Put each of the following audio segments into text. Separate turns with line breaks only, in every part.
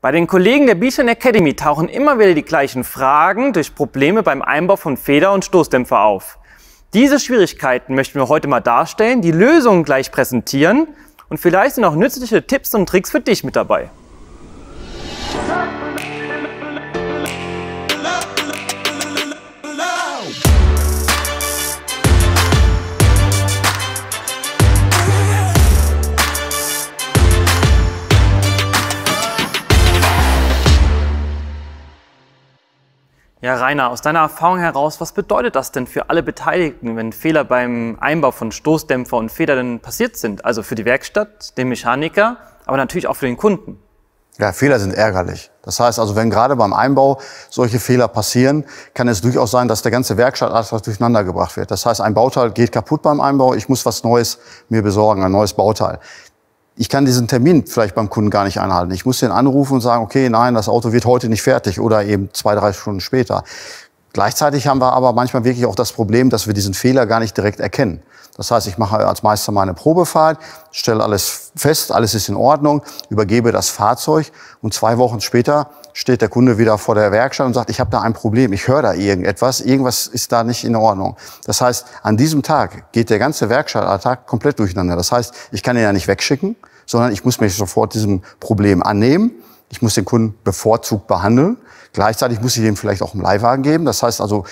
Bei den Kollegen der Bichon Academy tauchen immer wieder die gleichen Fragen durch Probleme beim Einbau von Feder- und Stoßdämpfer auf. Diese Schwierigkeiten möchten wir heute mal darstellen, die Lösungen gleich präsentieren und vielleicht sind auch nützliche Tipps und Tricks für dich mit dabei. Ja, Rainer, aus deiner Erfahrung heraus, was bedeutet das denn für alle Beteiligten, wenn Fehler beim Einbau von Stoßdämpfer und Federn passiert sind? Also für die Werkstatt, den Mechaniker, aber
natürlich auch für den Kunden. Ja, Fehler sind ärgerlich. Das heißt also, wenn gerade beim Einbau solche Fehler passieren, kann es durchaus sein, dass der ganze Werkstatt einfach durcheinander gebracht wird. Das heißt, ein Bauteil geht kaputt beim Einbau, ich muss was Neues mir besorgen, ein neues Bauteil ich kann diesen Termin vielleicht beim Kunden gar nicht einhalten. Ich muss den anrufen und sagen, okay, nein, das Auto wird heute nicht fertig oder eben zwei, drei Stunden später. Gleichzeitig haben wir aber manchmal wirklich auch das Problem, dass wir diesen Fehler gar nicht direkt erkennen. Das heißt, ich mache als Meister meine Probefahrt, stelle alles fest, alles ist in Ordnung, übergebe das Fahrzeug und zwei Wochen später steht der Kunde wieder vor der Werkstatt und sagt, ich habe da ein Problem, ich höre da irgendetwas, irgendwas ist da nicht in Ordnung. Das heißt, an diesem Tag geht der ganze Werkstattattag komplett durcheinander. Das heißt, ich kann ihn ja nicht wegschicken, sondern ich muss mich sofort diesem Problem annehmen ich muss den Kunden bevorzugt behandeln. Gleichzeitig muss ich ihm vielleicht auch einen Leihwagen geben. Das heißt also,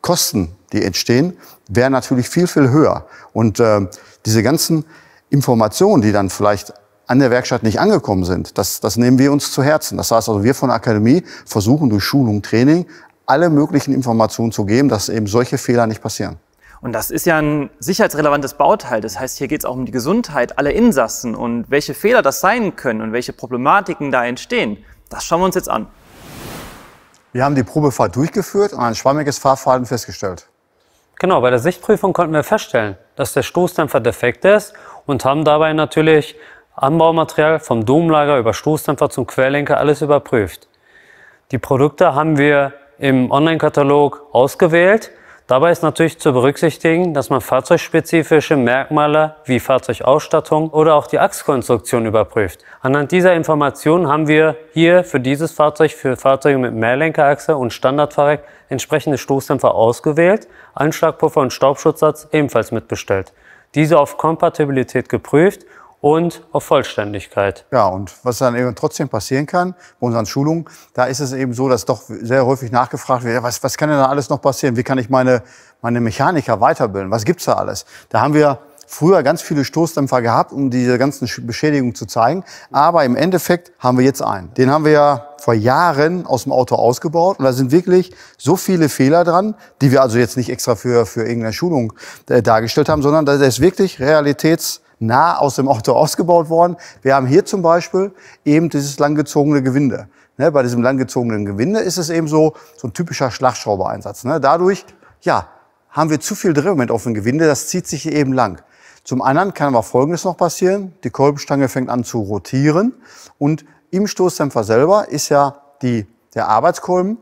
Kosten, die entstehen, wären natürlich viel, viel höher. Und äh, diese ganzen Informationen, die dann vielleicht an der Werkstatt nicht angekommen sind, das, das nehmen wir uns zu Herzen. Das heißt also, wir von der Akademie versuchen durch Schulung, Training alle möglichen Informationen zu geben, dass eben solche Fehler nicht passieren.
Und das ist ja ein sicherheitsrelevantes Bauteil. Das heißt, hier geht es auch um die Gesundheit aller Insassen und welche Fehler das sein können und welche Problematiken da entstehen. Das schauen wir uns jetzt an.
Wir haben die Probefahrt durchgeführt und ein schwammiges Fahrverhalten festgestellt.
Genau, bei der Sichtprüfung konnten wir feststellen, dass der Stoßdämpfer defekt ist und haben dabei natürlich Anbaumaterial vom Domlager über Stoßdämpfer zum Querlenker alles überprüft. Die Produkte haben wir im Online-Katalog ausgewählt Dabei ist natürlich zu berücksichtigen, dass man fahrzeugspezifische Merkmale wie Fahrzeugausstattung oder auch die Achskonstruktion überprüft. Anhand dieser Informationen haben wir hier für dieses Fahrzeug für Fahrzeuge mit Mehrlenkerachse und Standardfahrwerk entsprechende Stoßdämpfer ausgewählt, Einschlagpuffer und Staubschutzsatz ebenfalls mitbestellt. Diese auf Kompatibilität geprüft und
auf Vollständigkeit. Ja, und was dann eben trotzdem passieren kann bei unseren Schulungen, da ist es eben so, dass doch sehr häufig nachgefragt wird, was, was kann denn da alles noch passieren? Wie kann ich meine, meine Mechaniker weiterbilden? Was gibt's da alles? Da haben wir früher ganz viele Stoßdämpfer gehabt, um diese ganzen Beschädigungen zu zeigen. Aber im Endeffekt haben wir jetzt einen. Den haben wir ja vor Jahren aus dem Auto ausgebaut. Und da sind wirklich so viele Fehler dran, die wir also jetzt nicht extra für, für irgendeine Schulung äh, dargestellt haben, sondern der ist wirklich realitäts nah aus dem Auto ausgebaut worden. Wir haben hier zum Beispiel eben dieses langgezogene Gewinde. Ne, bei diesem langgezogenen Gewinde ist es eben so, so ein typischer Schlagschraubereinsatz. Ne. Dadurch, ja, haben wir zu viel Drehmoment auf dem Gewinde, das zieht sich eben lang. Zum anderen kann aber Folgendes noch passieren. Die Kolbenstange fängt an zu rotieren und im Stoßdämpfer selber ist ja die, der Arbeitskolben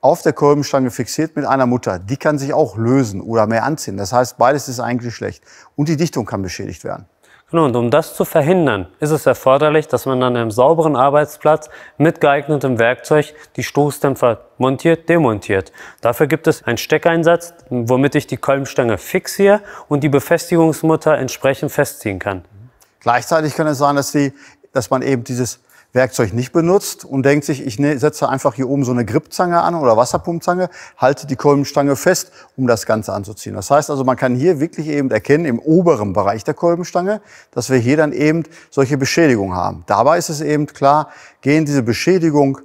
auf der Kolbenstange fixiert mit einer Mutter. Die kann sich auch lösen oder mehr anziehen. Das heißt, beides ist eigentlich schlecht. Und die Dichtung kann beschädigt werden.
Genau, und um das zu verhindern, ist es erforderlich, dass man an einem sauberen Arbeitsplatz mit geeignetem Werkzeug die Stoßdämpfer montiert, demontiert. Dafür gibt es einen Steckeinsatz, womit ich die Kolbenstange fixiere und die Befestigungsmutter entsprechend festziehen kann.
Gleichzeitig kann es sein, dass, die, dass man eben dieses Werkzeug nicht benutzt und denkt sich, ich ne, setze einfach hier oben so eine Gripzange an oder Wasserpumpzange, halte die Kolbenstange fest, um das Ganze anzuziehen. Das heißt also, man kann hier wirklich eben erkennen, im oberen Bereich der Kolbenstange, dass wir hier dann eben solche Beschädigungen haben. Dabei ist es eben klar, gehen diese Beschädigung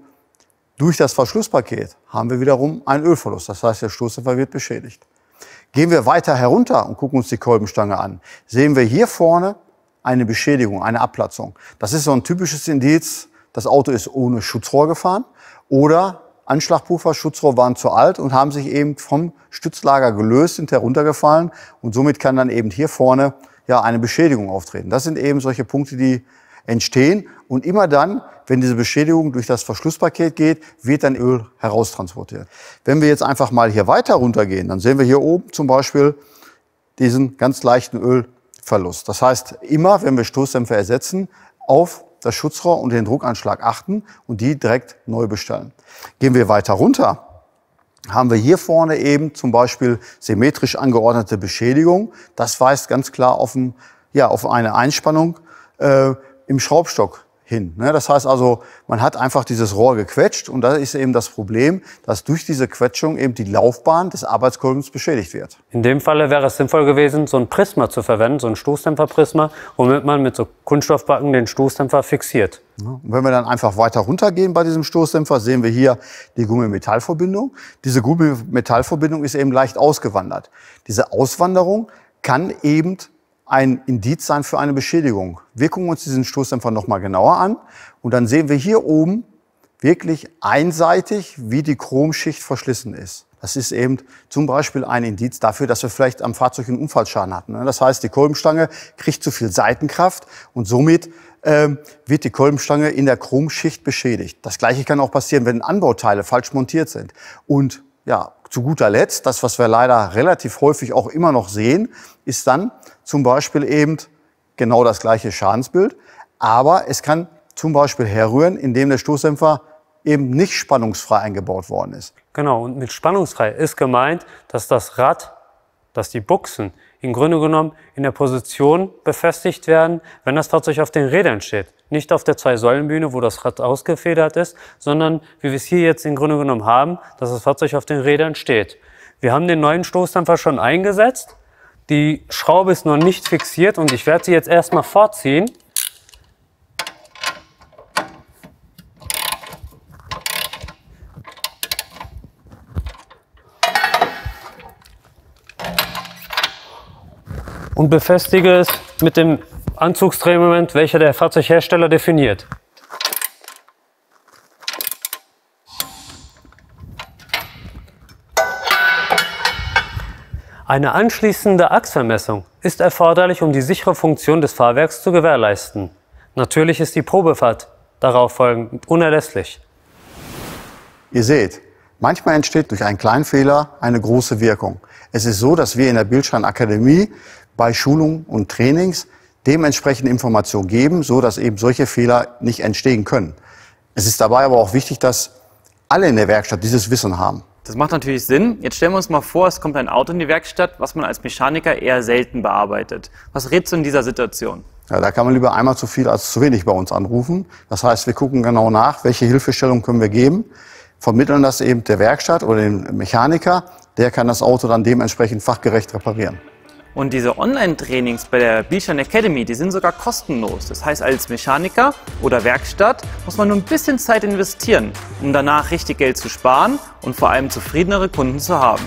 durch das Verschlusspaket, haben wir wiederum einen Ölverlust. Das heißt, der Stoßdämpfer wird beschädigt. Gehen wir weiter herunter und gucken uns die Kolbenstange an, sehen wir hier vorne eine Beschädigung, eine Abplatzung. Das ist so ein typisches Indiz, das Auto ist ohne Schutzrohr gefahren oder Anschlagpuffer, Schutzrohr waren zu alt und haben sich eben vom Stützlager gelöst, sind heruntergefallen und somit kann dann eben hier vorne ja eine Beschädigung auftreten. Das sind eben solche Punkte, die entstehen und immer dann, wenn diese Beschädigung durch das Verschlusspaket geht, wird dann Öl heraustransportiert. Wenn wir jetzt einfach mal hier weiter runtergehen, dann sehen wir hier oben zum Beispiel diesen ganz leichten Öl Verlust. Das heißt, immer, wenn wir Stoßdämpfer ersetzen, auf das Schutzrohr und den Druckanschlag achten und die direkt neu bestellen. Gehen wir weiter runter, haben wir hier vorne eben zum Beispiel symmetrisch angeordnete Beschädigung. Das weist ganz klar auf, ein, ja, auf eine Einspannung äh, im Schraubstock hin. Ne? Das heißt also, man hat einfach dieses Rohr gequetscht und da ist eben das Problem, dass durch diese Quetschung eben die Laufbahn des Arbeitskolbens beschädigt wird.
In dem Falle wäre es sinnvoll gewesen, so ein Prisma zu verwenden, so ein Stoßdämpferprisma, womit man mit so
Kunststoffbacken den Stoßdämpfer fixiert. Und wenn wir dann einfach weiter runtergehen bei diesem Stoßdämpfer, sehen wir hier die Gummimetallverbindung. Diese Gummimetallverbindung ist eben leicht ausgewandert. Diese Auswanderung kann eben ein Indiz sein für eine Beschädigung. Wir gucken uns diesen Stoßdämpfer nochmal genauer an und dann sehen wir hier oben wirklich einseitig, wie die Chromschicht verschlissen ist. Das ist eben zum Beispiel ein Indiz dafür, dass wir vielleicht am Fahrzeug einen Unfallschaden hatten. Ne? Das heißt, die Kolbenstange kriegt zu viel Seitenkraft und somit ähm, wird die Kolbenstange in der Chromschicht beschädigt. Das gleiche kann auch passieren, wenn Anbauteile falsch montiert sind. Und ja, zu guter Letzt, das, was wir leider relativ häufig auch immer noch sehen, ist dann zum Beispiel eben genau das gleiche Schadensbild. Aber es kann zum Beispiel herrühren, indem der Stoßdämpfer eben nicht spannungsfrei eingebaut worden ist.
Genau, und mit spannungsfrei ist gemeint, dass das Rad dass die Buchsen im Grunde genommen in der Position befestigt werden, wenn das Fahrzeug auf den Rädern steht. Nicht auf der Zwei-Säulen-Bühne, wo das Rad ausgefedert ist, sondern wie wir es hier jetzt im Grunde genommen haben, dass das Fahrzeug auf den Rädern steht. Wir haben den neuen Stoßdämpfer schon eingesetzt. Die Schraube ist noch nicht fixiert und ich werde sie jetzt erstmal vorziehen. und befestige es mit dem Anzugsdrehmoment, welcher der Fahrzeughersteller definiert. Eine anschließende Achsvermessung ist erforderlich, um die sichere Funktion des Fahrwerks zu gewährleisten. Natürlich ist die Probefahrt darauf folgend unerlässlich.
Ihr seht, Manchmal entsteht durch einen kleinen Fehler eine große Wirkung. Es ist so, dass wir in der Bildstein bei Schulungen und Trainings dementsprechend Informationen geben, so dass eben solche Fehler nicht entstehen können. Es ist dabei aber auch wichtig, dass alle in der Werkstatt dieses Wissen haben.
Das macht natürlich Sinn. Jetzt stellen wir uns mal vor, es kommt ein Auto in die Werkstatt, was man als Mechaniker eher selten bearbeitet. Was rätst du in dieser Situation?
Ja, da kann man lieber einmal zu viel als zu wenig bei uns anrufen. Das heißt, wir gucken genau nach, welche Hilfestellung können wir geben vermitteln das eben der Werkstatt oder dem Mechaniker. Der kann das Auto dann dementsprechend fachgerecht reparieren.
Und diese Online-Trainings bei der Bishan Academy, die sind sogar kostenlos. Das heißt, als Mechaniker oder Werkstatt muss man nur ein bisschen Zeit investieren, um danach richtig Geld zu sparen und vor allem zufriedenere Kunden zu haben.